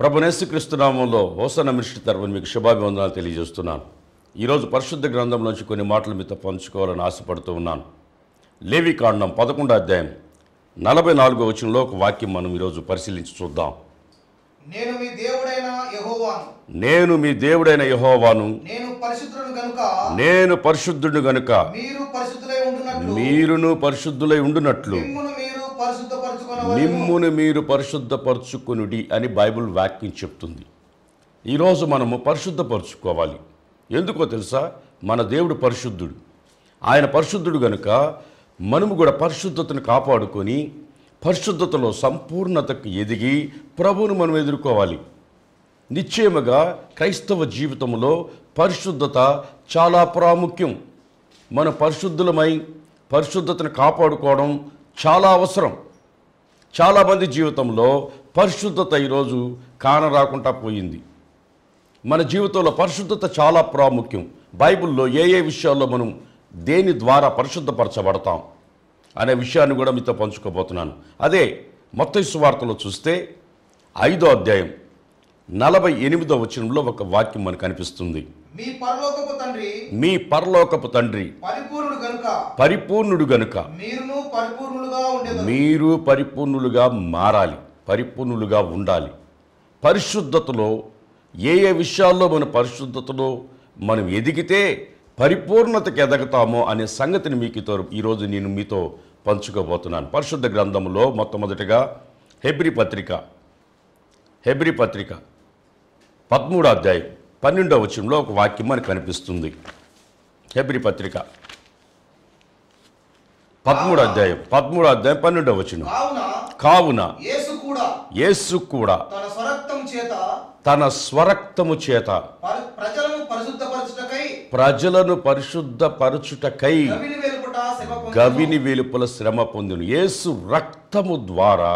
ప్రభు క్రిస్తునామంలో హోసన మిషి తరపున మీకు శుభాభివందనాలు తెలియజేస్తున్నాను ఈరోజు పరిశుద్ధ గ్రంథంలోంచి కొన్ని మాటలు మీతో పంచుకోవాలని ఆశపడుతూ ఉన్నాను లేవి కాండం పదకొండో అధ్యాయం నలభై నాలుగో వచనంలో ఒక వాక్యం మనం ఈరోజు పరిశీలించి చూద్దాం నేను మీ దేవుడైన యహోవాను నేను మీ దేవుడైన యహోవాను నేను పరిశుద్ధుడు గనుక మీరు పరిశుద్ధులై ఉండునట్లు మీరును పరిశుద్ధులై ఉండునట్లు మిమ్మును మీరు పరిశుద్ధపరచుకునుడి అని బైబుల్ వాక్యం చెప్తుంది ఈరోజు మనము పరిశుద్ధపరచుకోవాలి ఎందుకో తెలుసా మన దేవుడు పరిశుద్ధుడు ఆయన పరిశుద్ధుడు గనుక మనము కూడా పరిశుద్ధతను కాపాడుకొని పరిశుద్ధతలో సంపూర్ణతకు ఎదిగి ప్రభువును మనం ఎదుర్కోవాలి నిశ్చయముగా క్రైస్తవ జీవితంలో పరిశుద్ధత చాలా ప్రాముఖ్యం మన పరిశుద్ధులమై పరిశుద్ధతను కాపాడుకోవడం చాలా అవసరం చాలామంది జీవితంలో పరిశుద్ధత ఈరోజు కానరాకుండా పోయింది మన జీవితంలో పరిశుద్ధత చాలా ప్రాముఖ్యం బైబిల్లో ఏ ఏ విషయాల్లో మనం దేని ద్వారా పరిశుద్ధపరచబడతాం అనే విషయాన్ని కూడా మీతో పంచుకోబోతున్నాను అదే మొత్తం సువార్తలో చూస్తే ఐదో అధ్యాయం నలభై ఎనిమిదో వచనంలో ఒక వాక్యం మనకు కనిపిస్తుంది మీ పరలోకపు తండ్రి మీ పరలోకపు తండ్రి పరిపూర్ణుడు గనుక పరిపూర్ణుడు గనుక పరిపూర్ణులుగా మీరు పరిపూర్ణులుగా మారాలి పరిపూర్ణులుగా ఉండాలి పరిశుద్ధతలో ఏ ఏ విషయాల్లో మన పరిశుద్ధతలో మనం ఎదిగితే పరిపూర్ణతకి ఎదగతామో అనే సంగతిని మీకు ఈరోజు నేను మీతో పంచుకోబోతున్నాను పరిశుద్ధ గ్రంథంలో మొట్టమొదటిగా హెబ్రి పత్రిక హెబ్రి పత్రిక పదమూడో అధ్యాయం పన్నెండో వచనంలో ఒక వాక్యం మనకు కనిపిస్తుంది హెబ్రి పత్రిక పదమూడో అధ్యాయం పదమూడో అధ్యాయం పన్నెండో వచనం కావున యేసు కూడా తన స్వరక్తము చేత ప్రజలను పరిశుద్ధపరచుటకై గవిని వెలుపల శ్రమ పొందిన యేసు రక్తము ద్వారా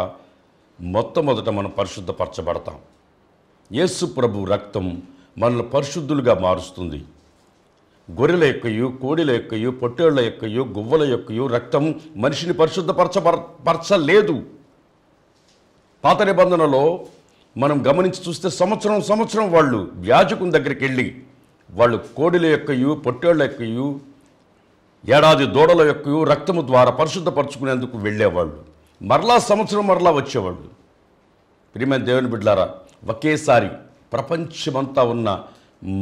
మొట్టమొదట మనం పరిశుద్ధపరచబడతాం యేసు ప్రభు రక్తం మనల్ని పరిశుద్ధులుగా మారుస్తుంది గొర్రెల యొక్కయు కోడిల యొక్కయు పొట్టేళ్ల యొక్కయు గువ్వల యొక్కయు రక్తం మనిషిని పరిశుద్ధపరచపరచలేదు పాత నిబంధనలో మనం గమనించి చూస్తే సంవత్సరం సంవత్సరం వాళ్ళు వ్యాజకుని దగ్గరికి వెళ్ళి వాళ్ళు కోడిల యొక్కయు పొట్టేళ్ల యొక్కయు ఏడాది దూడల యొక్కయు రక్తము ద్వారా పరిశుద్ధపరచుకునేందుకు వెళ్ళేవాళ్ళు మరలా సంవత్సరం మరలా వచ్చేవాళ్ళు ప్రియమైన దేవుని బిడ్డారా ఒకేసారి ప్రపంచమంతా ఉన్న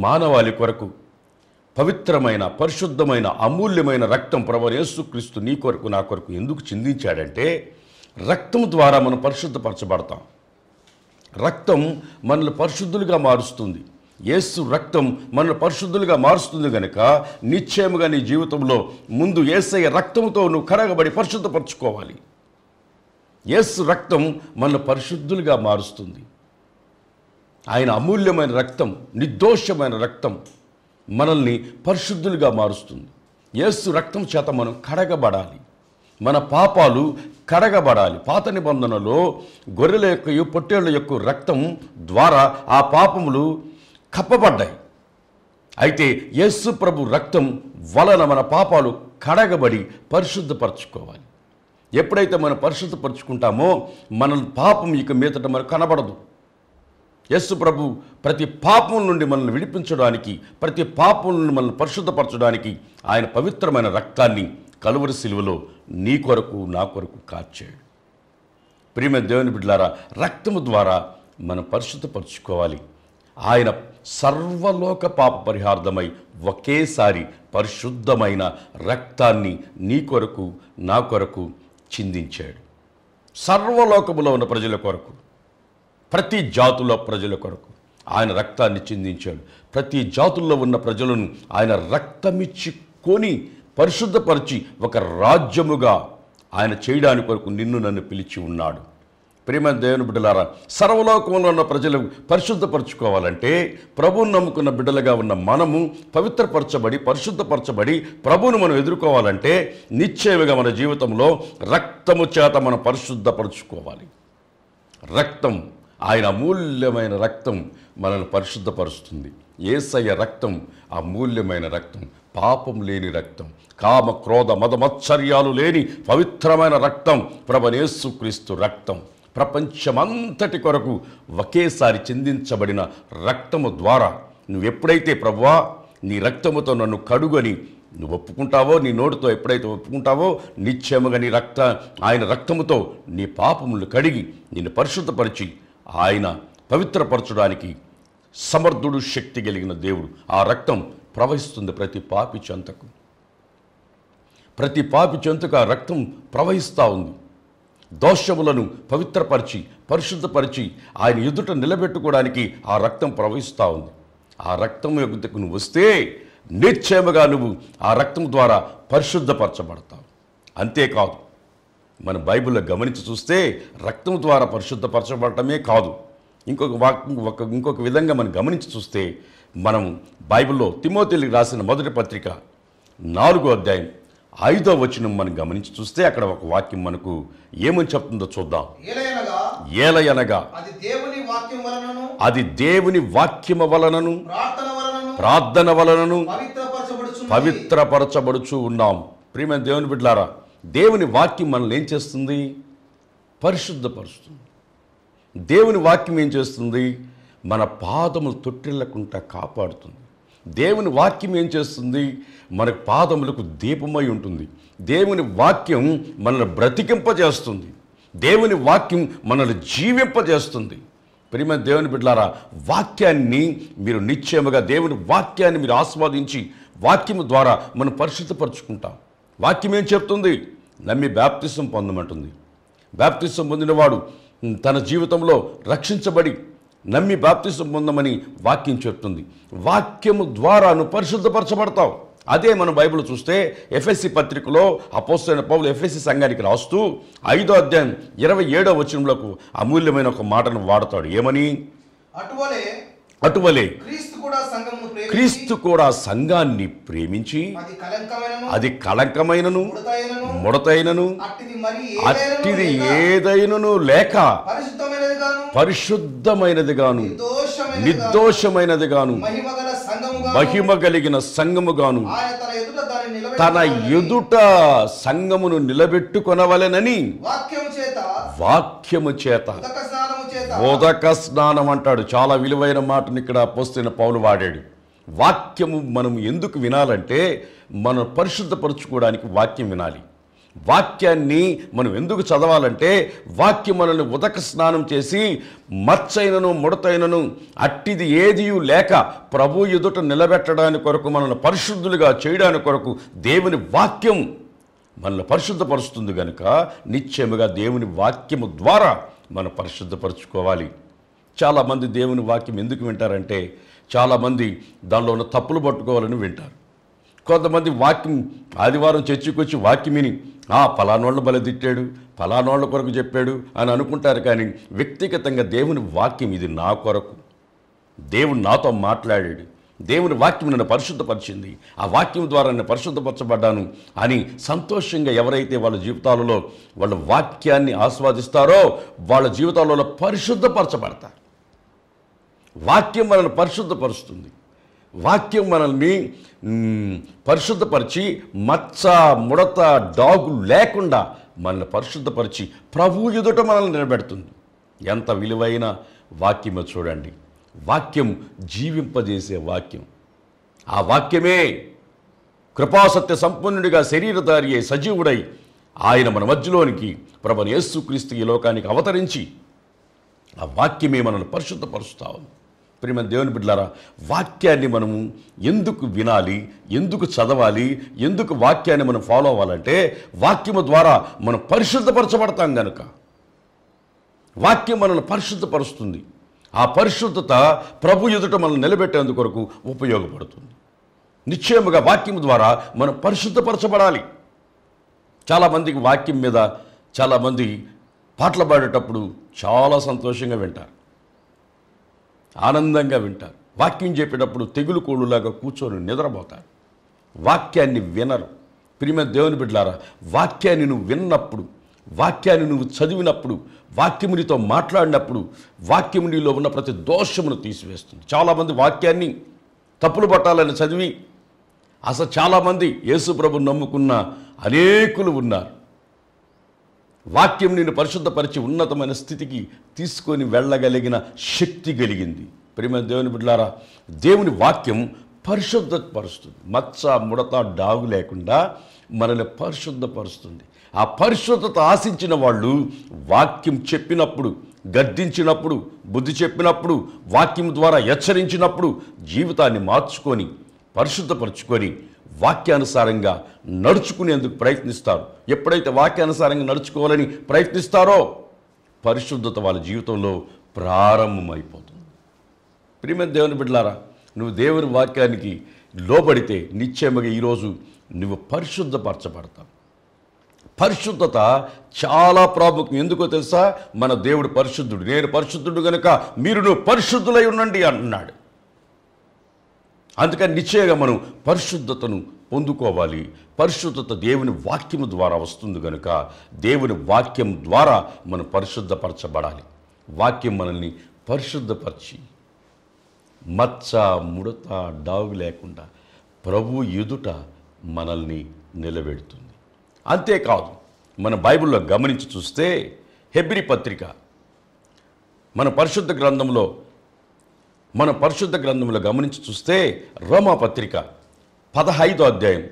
మానవాళి కొరకు పవిత్రమైన పరిశుద్ధమైన అమూల్యమైన రక్తం ప్రభు యేసుక్రీస్తు నీ కొరకు నా కొరకు ఎందుకు చిందించాడంటే రక్తం ద్వారా మనం పరిశుద్ధపరచబడతాం రక్తం మనల్ని పరిశుద్ధులుగా మారుస్తుంది యేసు రక్తం మనల్ని పరిశుద్ధులుగా మారుస్తుంది కనుక నిశ్చయముగా నీ జీవితంలో ముందు ఏసయ్య రక్తంతో నువ్వు కరగబడి పరిశుద్ధపరచుకోవాలి యేసు రక్తం మనల్ని పరిశుద్ధులుగా మారుస్తుంది ఆయన అమూల్యమైన రక్తం నిర్దోషమైన రక్తం మనల్ని పరిశుద్ధులుగా మారుస్తుంది ఏసు రక్తం చేత మనం కడగబడాలి మన పాపాలు కడగబడాలి పాత నిబంధనలో గొర్రెల యొక్క పొట్టేళ్ల యొక్క రక్తం ద్వారా ఆ పాపములు కప్పబడ్డాయి అయితే యేసు ప్రభు రక్తం వలన మన పాపాలు కడగబడి పరిశుద్ధపరచుకోవాలి ఎప్పుడైతే మనం పరిశుద్ధపరచుకుంటామో మన పాపం ఇక మీదట మనకు కనబడదు యస్సు ప్రభు ప్రతి పాపం నుండి మనల్ని విడిపించడానికి ప్రతి పాపం నుండి మనల్ని పరిశుద్ధపరచడానికి ఆయన పవిత్రమైన రక్తాన్ని కలువరి సిలువలో నీ కొరకు నా కొరకు కాచాడు ప్రియమ దేవుని బిడ్డలారా రక్తము ద్వారా మనం పరిశుద్ధపరచుకోవాలి ఆయన సర్వలోక పాప పరిహార్థమై ఒకేసారి పరిశుద్ధమైన రక్తాన్ని నీ కొరకు నా కొరకు చిందించాడు సర్వలోకములో ఉన్న ప్రజల కొరకు ప్రతి జాతుల ప్రజల కొరకు ఆయన రక్తాన్ని చిందించాడు ప్రతి జాతుల్లో ఉన్న ప్రజలను ఆయన రక్తమిచ్చి కొని పరిశుద్ధపరిచి ఒక రాజ్యముగా ఆయన చేయడానికి కొరకు నిన్ను నన్ను పిలిచి ఉన్నాడు ప్రేమ దేవుని బిడ్డలారా సర్వలోకంలో ఉన్న ప్రజలు పరిశుద్ధపరచుకోవాలంటే ప్రభువును నమ్ముకున్న బిడ్డలుగా ఉన్న మనము పవిత్రపరచబడి పరిశుద్ధపరచబడి ప్రభువును మనం ఎదుర్కోవాలంటే నిశ్చయముగా మన జీవితంలో రక్తము చేత మనం పరిశుద్ధపరచుకోవాలి రక్తం ఆయన అమూల్యమైన రక్తం మనల్ని పరిశుద్ధపరుస్తుంది ఏసయ్య రక్తం అమూల్యమైన రక్తం పాపం లేని రక్తం కామ క్రోధ మదమత్సర్యాలు లేని పవిత్రమైన రక్తం ప్రభనేసుక్రీస్తు రక్తం ప్రపంచమంతటి కొరకు ఒకేసారి చిందించబడిన రక్తము ద్వారా నువ్వు ఎప్పుడైతే ప్రవ్వా నీ రక్తముతో నన్ను కడుగని నువ్వు ఒప్పుకుంటావో నీ నోటితో ఎప్పుడైతే ఒప్పుకుంటావో నిశ్చయముగా నీ రక్త ఆయన రక్తముతో నీ పాపములు కడిగి నిన్ను పరిశుద్ధపరిచి ఆయన పవిత్రపరచడానికి సమర్థుడు శక్తి కలిగిన దేవుడు ఆ రక్తం ప్రవహిస్తుంది ప్రతి పాపి చెంతకు ప్రతి పాపి చెంతకు ఆ రక్తం ప్రవహిస్తూ ఉంది దోషములను పవిత్రపరిచి పరిశుద్ధపరిచి ఆయన ఎదుట నిలబెట్టుకోవడానికి ఆ రక్తం ప్రవహిస్తూ ఉంది ఆ రక్తం యొక్కకు నువ్వు వస్తే నిశ్చయముగా నువ్వు ఆ రక్తం ద్వారా పరిశుద్ధపరచబడతావు అంతేకాదు మన బైబిల్లో గమనించి చూస్తే రక్తం ద్వారా పరిశుద్ధపరచబడటమే కాదు ఇంకొక వాక్ ఒక ఇంకొక విధంగా మనం గమనించి చూస్తే మనం బైబిల్లో తిమోతిలికి రాసిన మొదటి పత్రిక నాలుగో అధ్యాయం ఐదో వచనం మనం గమనించి చూస్తే అక్కడ ఒక వాక్యం మనకు ఏమని చెప్తుందో చూద్దాం ఏలయనగా అది దేవుని వాక్యం వలనను ప్రార్థన వలనను పవిత్రపరచబడుచు ఉన్నాం ప్రియమైన దేవుని బిడ్డారా దేవుని వాక్యం మనల్ని ఏం చేస్తుంది పరిశుద్ధపరుస్తుంది దేవుని వాక్యం ఏం చేస్తుంది మన పాదములు తొట్టిల్లకుండా కాపాడుతుంది దేవుని వాక్యం ఏం చేస్తుంది మన పాదములకు దీపమై ఉంటుంది దేవుని వాక్యం మనల్ని బ్రతికింపజేస్తుంది దేవుని వాక్యం మనల్ని జీవింపజేస్తుంది ప్రియమ దేవుని బిడ్డలారా వాక్యాన్ని మీరు నిశ్చయముగా దేవుని వాక్యాన్ని మీరు ఆస్వాదించి వాక్యము ద్వారా మనం పరిశుద్ధపరచుకుంటాం వాక్యం ఏం చెప్తుంది నమ్మి బ్యాప్తిసం పొందమంటుంది బ్యాప్తిసం పొందినవాడు తన జీవితంలో రక్షించబడి నమ్మి బాప్తిసం పొందమని వాక్యం చెప్తుంది వాక్యము ద్వారా నువ్వు పరిశుద్ధపరచబడతావు అదే మనం బైబిల్ చూస్తే ఎఫ్ఎస్సి పత్రికలో అపోస్తైన పౌలు ఎఫ్ఎస్సి సంఘానికి రాస్తూ ఐదో అధ్యాయం ఇరవై ఏడో వచనంలోకు అమూల్యమైన ఒక మాటను వాడతాడు ఏమని అటువలే అటువలే క్రీస్తు కూడా సంఘాన్ని ప్రేమించి అది కళంకమైనను ముడతైనను అట్టిది ఏదైనను లేక పరిశుద్ధమైనదిగాను గాను మహిమ కలిగిన సంఘముగాను తన ఎదుట సంఘమును నిలబెట్టుకొనవలెనని వాక్యము చేత బోధక స్నానం అంటాడు చాలా విలువైన మాటను ఇక్కడ పోస్తున్న పౌలు వాడాడు వాక్యము మనం ఎందుకు వినాలంటే మనం పరిశుద్ధపరచుకోవడానికి వాక్యం వినాలి వాక్యాన్ని మనం ఎందుకు చదవాలంటే వాక్యం మనల్ని ఉదక స్నానం చేసి మచ్చైనను ముడతైనను అట్టిది ఏదియూ లేక ప్రభు ఎదుట నిలబెట్టడానికి కొరకు మనల్ని పరిశుద్ధులుగా చేయడానికి కొరకు దేవుని వాక్యం మనల్ని పరిశుద్ధపరుస్తుంది కనుక నిశ్చయముగా దేవుని వాక్యము ద్వారా మనం పరిశుద్ధపరచుకోవాలి చాలామంది దేవుని వాక్యం ఎందుకు వింటారంటే చాలామంది దానిలో ఉన్న తప్పులు పట్టుకోవాలని వింటారు కొంతమంది వాక్యం ఆదివారం చర్చికి వచ్చి వాక్యం విని ఆ ఫలానోళ్ళు బలదిట్టాడు ఫలానోళ్ళ కొరకు చెప్పాడు అని అనుకుంటారు కానీ వ్యక్తిగతంగా దేవుని వాక్యం ఇది నా కొరకు దేవుడు నాతో మాట్లాడాడు దేవుని వాక్యం నన్ను పరిశుద్ధపరిచింది ఆ వాక్యం ద్వారా నేను పరిశుద్ధపరచబడ్డాను అని సంతోషంగా ఎవరైతే వాళ్ళ జీవితాలలో వాళ్ళ వాక్యాన్ని ఆస్వాదిస్తారో వాళ్ళ జీవితాలలో పరిశుద్ధపరచబడతారు వాక్యం మనల్ని పరిశుద్ధపరుస్తుంది వాక్యం మనల్ని పరిశుద్ధపరిచి మచ్చ ముడత డాగు లేకుండా మనల్ని పరిశుద్ధపరిచి ప్రభు ఎదుట మనల్ని నిలబెడుతుంది ఎంత విలువైన వాక్యమో చూడండి వాక్యం జీవింపజేసే వాక్యం ఆ వాక్యమే కృపాసత్య సంపన్నుడిగా శరీరధారి అయి సజీవుడై ఆయన మన మధ్యలోనికి ప్రభు యేసుక్రీస్తు ఈ లోకానికి అవతరించి ఆ వాక్యమే మనల్ని పరిశుద్ధపరుస్తా ఉంది ప్రేమ దేవుని బిడ్డలారా వాక్యాన్ని మనము ఎందుకు వినాలి ఎందుకు చదవాలి ఎందుకు వాక్యాన్ని మనం ఫాలో అవ్వాలంటే వాక్యము ద్వారా మనం పరిశుద్ధపరచబడతాం కనుక వాక్యం మనల్ని పరిశుద్ధపరుస్తుంది ఆ పరిశుద్ధత ప్రభు ఎదుట మనం కొరకు ఉపయోగపడుతుంది నిశ్చయముగా వాక్యం ద్వారా మనం పరిశుద్ధపరచబడాలి చాలామందికి వాక్యం మీద చాలామంది పాటలు పాడేటప్పుడు చాలా సంతోషంగా వింటారు ఆనందంగా వింటారు వాక్యం చెప్పేటప్పుడు తెగులు కోళ్ళులాగా కూర్చొని నిద్రపోతారు వాక్యాన్ని వినరు ప్రిమ దేవుని బిడ్డలారా వాక్యాన్ని నువ్వు విన్నప్పుడు వాక్యాన్ని నువ్వు చదివినప్పుడు వాక్యమునితో మాట్లాడినప్పుడు వాక్యమునిలో ఉన్న ప్రతి దోషమును తీసివేస్తుంది చాలామంది వాక్యాన్ని తప్పులు పట్టాలని చదివి అసలు చాలామంది ప్రభు నమ్ముకున్న అనేకులు ఉన్నారు వాక్యం నేను పరిశుద్ధపరిచి ఉన్నతమైన స్థితికి తీసుకొని వెళ్ళగలిగిన శక్తి కలిగింది ప్రేమ దేవుని బిడ్డారా దేవుని వాక్యం పరిశుద్ధపరుస్తుంది మచ్చ ముడత డాగు లేకుండా మనల్ని పరిశుద్ధపరుస్తుంది ఆ పరిశుద్ధత ఆశించిన వాళ్ళు వాక్యం చెప్పినప్పుడు గద్దించినప్పుడు బుద్ధి చెప్పినప్పుడు వాక్యం ద్వారా హెచ్చరించినప్పుడు జీవితాన్ని మార్చుకొని పరిశుద్ధపరుచుకొని వాక్యానుసారంగా నడుచుకునేందుకు ప్రయత్నిస్తారు ఎప్పుడైతే వాక్యానుసారంగా నడుచుకోవాలని ప్రయత్నిస్తారో పరిశుద్ధత వాళ్ళ జీవితంలో ప్రారంభమైపోతుంది ప్రియమైన దేవుని బిడ్డలారా నువ్వు దేవుని వాక్యానికి లోబడితే నిశ్చయముగా ఈరోజు నువ్వు పరిశుద్ధపరచబడతావు పరిశుద్ధత చాలా ప్రాముఖ్యం ఎందుకో తెలుసా మన దేవుడు పరిశుద్ధుడు నేను పరిశుద్ధుడు కనుక మీరు నువ్వు పరిశుద్ధులై ఉండండి అన్నాడు అందుకని నిశ్చయంగా మనం పరిశుద్ధతను పొందుకోవాలి పరిశుద్ధత దేవుని వాక్యం ద్వారా వస్తుంది కనుక దేవుని వాక్యం ద్వారా మనం పరిశుద్ధపరచబడాలి వాక్యం మనల్ని పరిశుద్ధపరిచి మచ్చ ముడత డావు లేకుండా ప్రభు ఎదుట మనల్ని నిలబెడుతుంది అంతేకాదు మన బైబిల్లో గమనించి చూస్తే హెబ్రి పత్రిక మన పరిశుద్ధ గ్రంథంలో మన పరిశుద్ధ గ్రంథంలో గమనించి చూస్తే రోమా పత్రిక పదహైదో అధ్యాయం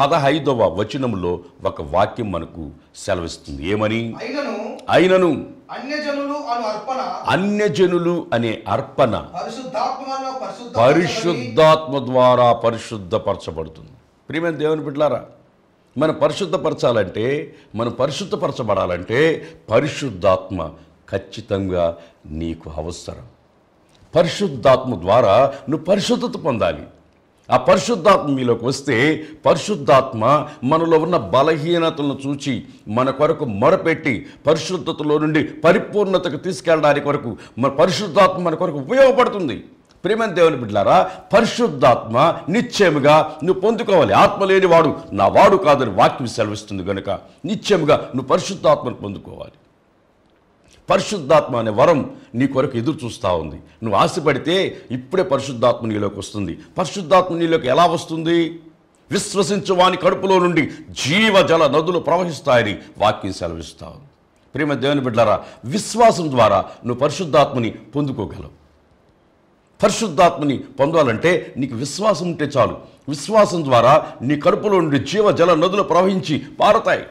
పదహైదవ వచనంలో ఒక వాక్యం మనకు సెలవిస్తుంది ఏమని అయినను అన్యజనులు అనే అర్పణ పరిశుద్ధాత్మ ద్వారా పరిశుద్ధపరచబడుతుంది ప్రియమైన దేవుని బిడ్లారా మనం పరిశుద్ధపరచాలంటే మనం పరిశుద్ధపరచబడాలంటే పరిశుద్ధాత్మ ఖచ్చితంగా నీకు అవసరం పరిశుద్ధాత్మ ద్వారా నువ్వు పరిశుద్ధత పొందాలి ఆ పరిశుద్ధాత్మ మీలోకి వస్తే పరిశుద్ధాత్మ మనలో ఉన్న బలహీనతలను చూచి మన కొరకు మొరపెట్టి పరిశుద్ధతలో నుండి పరిపూర్ణతకు తీసుకెళ్ళడానికి వరకు మన పరిశుద్ధాత్మ మన కొరకు ఉపయోగపడుతుంది ప్రేమని దేవుని బిడ్డారా పరిశుద్ధాత్మ నిశ్చయముగా నువ్వు పొందుకోవాలి ఆత్మ లేని వాడు నా వాడు కాదని వాక్యం సెలవిస్తుంది కనుక నిత్యముగా నువ్వు పరిశుద్ధాత్మను పొందుకోవాలి పరిశుద్ధాత్మ అనే వరం నీ కొరకు ఎదురు చూస్తూ ఉంది నువ్వు ఆశపడితే ఇప్పుడే పరిశుద్ధాత్మ నీలోకి వస్తుంది పరిశుద్ధాత్మ నీలోకి ఎలా వస్తుంది విశ్వసించు వాని కడుపులో నుండి జీవజల నదులు ప్రవహిస్తాయని వాక్యం సెలవిస్తావు ప్రేమ దేవుని బిడ్డారా విశ్వాసం ద్వారా నువ్వు పరిశుద్ధాత్మని పొందుకోగలవు పరిశుద్ధాత్మని పొందాలంటే నీకు విశ్వాసం ఉంటే చాలు విశ్వాసం ద్వారా నీ కడుపులో నుండి జీవ జల నదులు ప్రవహించి పారతాయి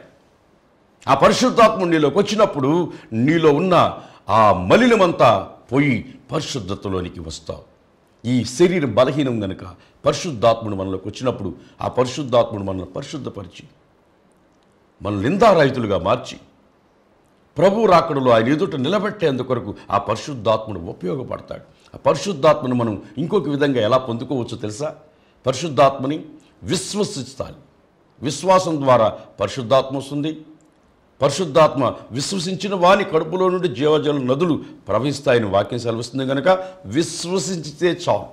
ఆ పరిశుద్ధాత్మ నీలోకి వచ్చినప్పుడు నీలో ఉన్న ఆ మలినమంతా పోయి పరిశుద్ధతలోనికి వస్తావు ఈ శరీరం బలహీనం గనుక పరిశుద్ధాత్ముడు మనలోకి వచ్చినప్పుడు ఆ పరిశుద్ధాత్ముడు మనల్ని పరిశుద్ధపరిచి మన నిందారాయితులుగా మార్చి ప్రభు రాకడలో ఆయన ఎదుట నిలబెట్టేందుకొరకు ఆ పరిశుద్ధాత్ముడు ఉపయోగపడతాడు పరిశుద్ధాత్మను మనం ఇంకొక విధంగా ఎలా పొందుకోవచ్చో తెలుసా పరిశుద్ధాత్మని విశ్వసిస్తాను విశ్వాసం ద్వారా పరిశుద్ధాత్మ వస్తుంది పరిశుద్ధాత్మ విశ్వసించిన వాని కడుపులో నుండి జీవజల నదులు ప్రవహిస్తాయని వాక్యం సెలవుస్తుంది కనుక విశ్వసించితే చాలు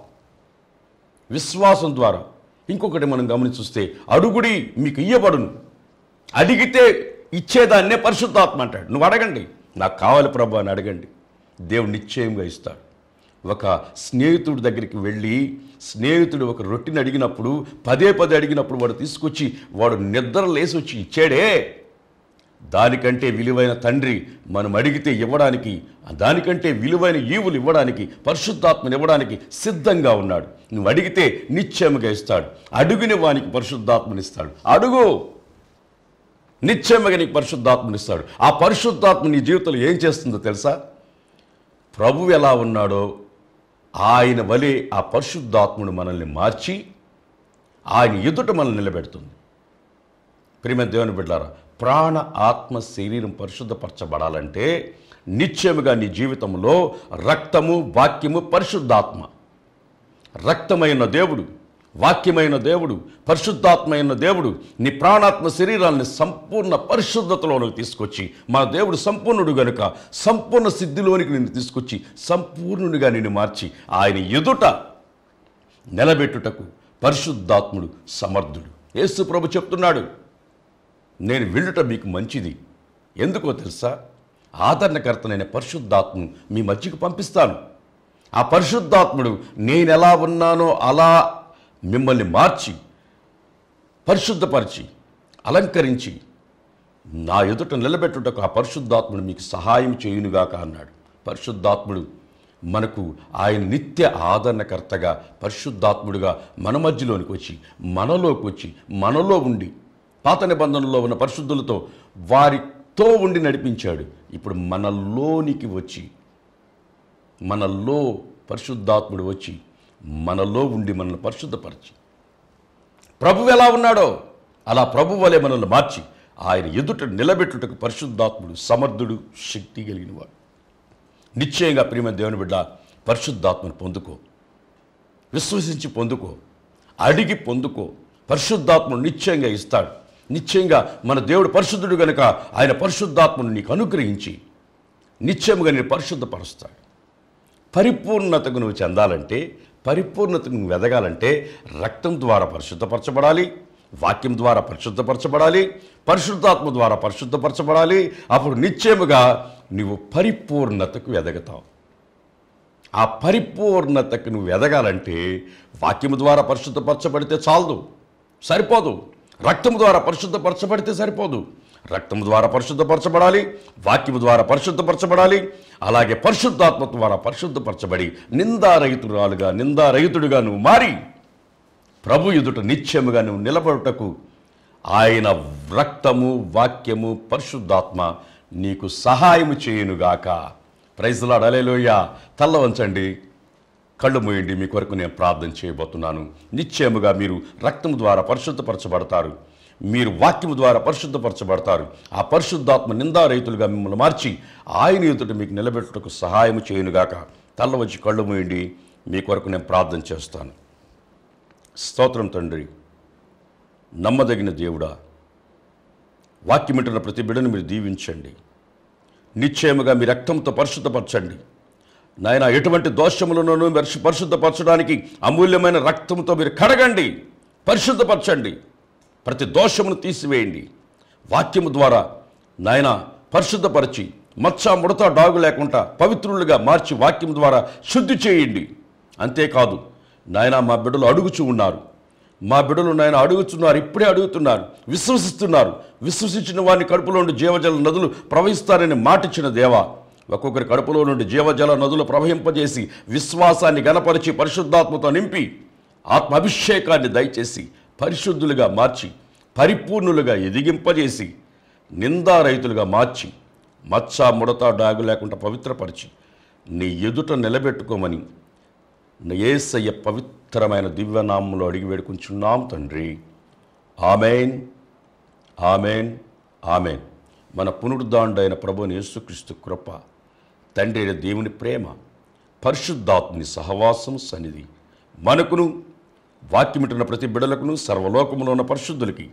విశ్వాసం ద్వారా ఇంకొకటి మనం గమనించుస్తే అడుగుడి మీకు ఇయ్యబడును అడిగితే ఇచ్చేదాన్నే పరిశుద్ధాత్మ అంటాడు నువ్వు అడగండి నాకు కావాలి ప్రభు అని అడగండి దేవుడు నిశ్చయంగా ఇస్తాడు ఒక స్నేహితుడి దగ్గరికి వెళ్ళి స్నేహితుడు ఒక రొట్టెని అడిగినప్పుడు పదే పదే అడిగినప్పుడు వాడు తీసుకొచ్చి వాడు నిద్ర లేసి వచ్చి ఇచ్చాడే దానికంటే విలువైన తండ్రి మనం అడిగితే ఇవ్వడానికి దానికంటే విలువైన ఈవులు ఇవ్వడానికి పరిశుద్ధాత్మను ఇవ్వడానికి సిద్ధంగా ఉన్నాడు నువ్వు అడిగితే నిశ్చయముగా ఇస్తాడు అడుగుని వానికి పరిశుద్ధాత్మనిస్తాడు అడుగు నిశ్చయముగా నీకు పరిశుద్ధాత్మనిస్తాడు ఆ పరిశుద్ధాత్మ నీ జీవితంలో ఏం చేస్తుందో తెలుసా ప్రభు ఎలా ఉన్నాడో ఆయన వలె ఆ పరిశుద్ధాత్ముడు మనల్ని మార్చి ఆయన ఎదుట మనల్ని నిలబెడుతుంది ప్రేమ దేవుని బిడ్డారా ప్రాణ ఆత్మ శరీరం పరిశుద్ధపరచబడాలంటే నిశ్చయముగా నీ జీవితంలో రక్తము వాక్యము పరిశుద్ధాత్మ రక్తమైన దేవుడు వాక్యమైన దేవుడు పరిశుద్ధాత్మైన దేవుడు నీ ప్రాణాత్మ శరీరాన్ని సంపూర్ణ పరిశుద్ధతలోనికి తీసుకొచ్చి మా దేవుడు సంపూర్ణుడు గనుక సంపూర్ణ సిద్ధిలోనికి నిన్ను తీసుకొచ్చి సంపూర్ణునిగా నిన్ను మార్చి ఆయన ఎదుట నిలబెట్టుటకు పరిశుద్ధాత్ముడు సమర్థుడు యేసు ప్రభు చెప్తున్నాడు నేను వెళ్ళుట మీకు మంచిది ఎందుకో తెలుసా ఆదరణకర్తనైన పరిశుద్ధాత్మను మీ మధ్యకు పంపిస్తాను ఆ పరిశుద్ధాత్ముడు నేను ఎలా ఉన్నానో అలా మిమ్మల్ని మార్చి పరిశుద్ధపరిచి అలంకరించి నా ఎదుట నిలబెట్టుటకు ఆ పరిశుద్ధాత్ముడు మీకు సహాయం చేయునుగాక అన్నాడు పరిశుద్ధాత్ముడు మనకు ఆయన నిత్య ఆదరణకర్తగా పరిశుద్ధాత్ముడిగా మన మధ్యలోనికి వచ్చి మనలోకి వచ్చి మనలో ఉండి పాత నిబంధనలో ఉన్న పరిశుద్ధులతో వారితో ఉండి నడిపించాడు ఇప్పుడు మనలోనికి వచ్చి మనల్లో పరిశుద్ధాత్ముడు వచ్చి మనలో ఉండి మనల్ని పరిశుద్ధపరచి ప్రభు ఎలా ఉన్నాడో అలా ప్రభు వలె మనల్ని మార్చి ఆయన ఎదుట నిలబెట్టుటకు పరిశుద్ధాత్ముడు సమర్థుడు శక్తి కలిగినవాడు నిశ్చయంగా ప్రియమ దేవుని బిడ్డ పరిశుద్ధాత్మను పొందుకో విశ్వసించి పొందుకో అడిగి పొందుకో పరిశుద్ధాత్మను నిశ్చయంగా ఇస్తాడు నిశ్చయంగా మన దేవుడు పరిశుద్ధుడు గనుక ఆయన పరిశుద్ధాత్మను నీకు అనుగ్రహించి నిత్యముగా నేను పరిశుద్ధపరుస్తాడు పరిపూర్ణతకు నువ్వు చెందాలంటే పరిపూర్ణతను ఎదగాలంటే రక్తం ద్వారా పరిశుద్ధపరచబడాలి వాక్యం ద్వారా పరిశుద్ధపరచబడాలి పరిశుద్ధాత్మ ద్వారా పరిశుద్ధపరచబడాలి అప్పుడు నిశ్చయముగా నువ్వు పరిపూర్ణతకు ఎదగతావు ఆ పరిపూర్ణతకు నువ్వు ఎదగాలంటే వాక్యము ద్వారా పరిశుద్ధపరచబడితే చాలదు సరిపోదు రక్తం ద్వారా పరిశుద్ధపరచబడితే సరిపోదు రక్తము ద్వారా పరిశుద్ధపరచబడాలి వాక్యము ద్వారా పరిశుద్ధపరచబడాలి అలాగే పరిశుద్ధాత్మ ద్వారా పరిశుద్ధపరచబడి నిందారహితురాలుగా నిందారహితుడిగా నువ్వు మారి ప్రభు ఎదుట నిత్యముగా నువ్వు నిలబడుటకు ఆయన రక్తము వాక్యము పరిశుద్ధాత్మ నీకు సహాయము చేయునుగాక ప్రైజ్లాడలేలోయ తల్లవంచండి కళ్ళు మూయండి మీ కొరకు నేను ప్రార్థన చేయబోతున్నాను నిశ్చయముగా మీరు రక్తం ద్వారా పరిశుద్ధపరచబడతారు మీరు వాక్యము ద్వారా పరిశుద్ధపరచబడతారు ఆ పరిశుద్ధాత్మ నిందా రైతులుగా మిమ్మల్ని మార్చి ఆయన ఎదుట మీకు నిలబెట్టుటకు సహాయం చేయనుగాక తల్ల వచ్చి కళ్ళు మూయండి మీ కొరకు నేను ప్రార్థన చేస్తాను స్తోత్రం తండ్రి నమ్మదగిన దేవుడా వాక్యమిటిన ప్రతి బిడ్డను మీరు దీవించండి నిశ్చయముగా మీ రక్తంతో పరిశుద్ధపరచండి నాయన ఎటువంటి దోషములను పరిశుద్ధపరచడానికి అమూల్యమైన రక్తంతో మీరు కడగండి పరిశుద్ధపరచండి ప్రతి దోషమును తీసివేయండి వాక్యము ద్వారా నాయన పరిశుద్ధపరచి మచ్చ ముడత డాగు లేకుండా పవిత్రులుగా మార్చి వాక్యం ద్వారా శుద్ధి చేయండి అంతేకాదు నాయన మా బిడ్డలు అడుగుచూ ఉన్నారు మా బిడ్డలు నాయన అడుగుతున్నారు ఇప్పుడే అడుగుతున్నారు విశ్వసిస్తున్నారు విశ్వసించిన వారిని కడుపులో ఉండి జీవజల నదులు ప్రవహిస్తారని మాటిచ్చిన దేవా ఒక్కొక్కరి కడుపులో నుండి జీవజల నదులు ప్రవహింపజేసి విశ్వాసాన్ని గణపరిచి పరిశుద్ధాత్మతో నింపి ఆత్మాభిషేకాన్ని దయచేసి పరిశుద్ధులుగా మార్చి పరిపూర్ణులుగా ఎదిగింపజేసి నిందారహితులుగా మార్చి మచ్చ ముడత డాగు లేకుండా పవిత్రపరిచి నీ ఎదుట నిలబెట్టుకోమని ఏసయ్య పవిత్రమైన దివ్యనామంలో అడిగి వేడుకుంటున్నాం తండ్రి ఆమెన్ ఆమెన్ ఆమెన్ మన పునరుద్ధాండైన ప్రభుని యేసుక్రీస్తు కృప తండ్రి అయిన దేవుని ప్రేమ పరిశుద్ధాత్ముని సహవాసం సన్నిధి మనకును వాక్యమిటిన ప్రతి బిడలకును సర్వలోకములో ఉన్న పరిశుద్ధులకి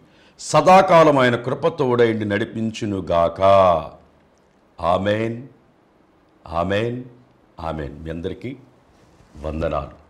సదాకాలం ఆయన కృపతోడైండి నడిపించునుగాక ఆమెన్ ఆమెన్ ఆమెన్ మీ అందరికీ వందనాలు